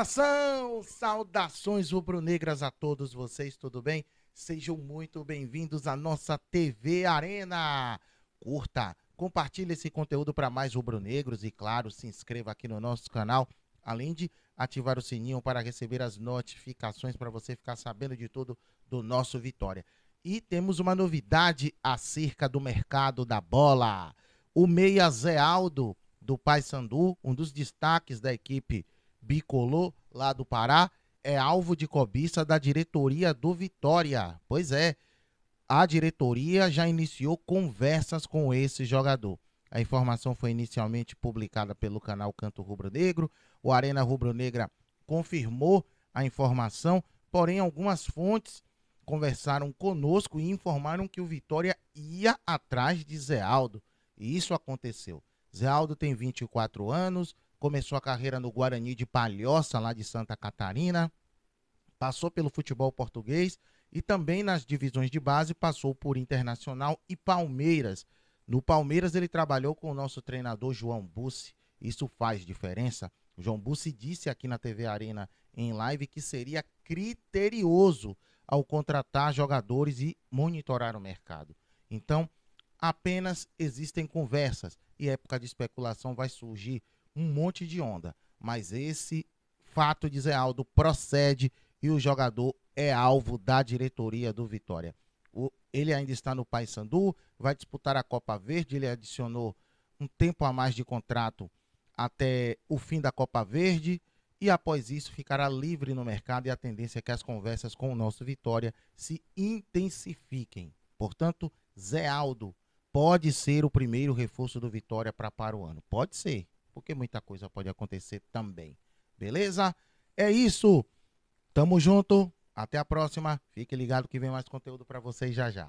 nação! Saudações rubro-negras a todos vocês, tudo bem? Sejam muito bem-vindos à nossa TV Arena. Curta, compartilhe esse conteúdo para mais rubro-negros e, claro, se inscreva aqui no nosso canal, além de ativar o sininho para receber as notificações para você ficar sabendo de tudo do nosso Vitória. E temos uma novidade acerca do mercado da bola. O meia Zé Aldo do Paysandu, um dos destaques da equipe bicolor lá do Pará é alvo de cobiça da diretoria do Vitória. Pois é, a diretoria já iniciou conversas com esse jogador. A informação foi inicialmente publicada pelo canal Canto Rubro Negro. O Arena Rubro Negra confirmou a informação, porém algumas fontes conversaram conosco e informaram que o Vitória ia atrás de Zé Aldo. E isso aconteceu. Zé Aldo tem 24 anos, começou a carreira no Guarani de Palhoça, lá de Santa Catarina, passou pelo futebol português e também nas divisões de base passou por Internacional e Palmeiras. No Palmeiras ele trabalhou com o nosso treinador João Bussi. Isso faz diferença. O João Bussi disse aqui na TV Arena em live que seria criterioso ao contratar jogadores e monitorar o mercado. Então, apenas existem conversas e época de especulação vai surgir um monte de onda. Mas esse fato de Zé Aldo procede e o jogador é alvo da diretoria do Vitória. O, ele ainda está no Paysandu, vai disputar a Copa Verde, ele adicionou um tempo a mais de contrato até o fim da Copa Verde e após isso ficará livre no mercado e a tendência é que as conversas com o nosso Vitória se intensifiquem. Portanto, Zé Aldo pode ser o primeiro reforço do Vitória para ano, Pode ser. Porque muita coisa pode acontecer também. Beleza? É isso. Tamo junto. Até a próxima. Fique ligado que vem mais conteúdo para vocês já já.